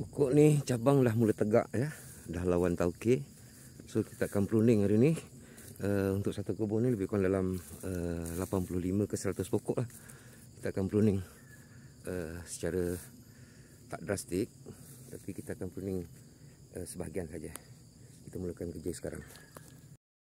pokok ni cabang dah mula tegak ya dah lawan tauke so kita akan pruning hari ni uh, untuk satu kebun ni lebih kurang dalam eh, uh, 85 ke 100 pokok lah kita akan pruning uh, secara tak drastik tapi kita akan pruning uh, sebahagian saja kita mulakan kerja sekarang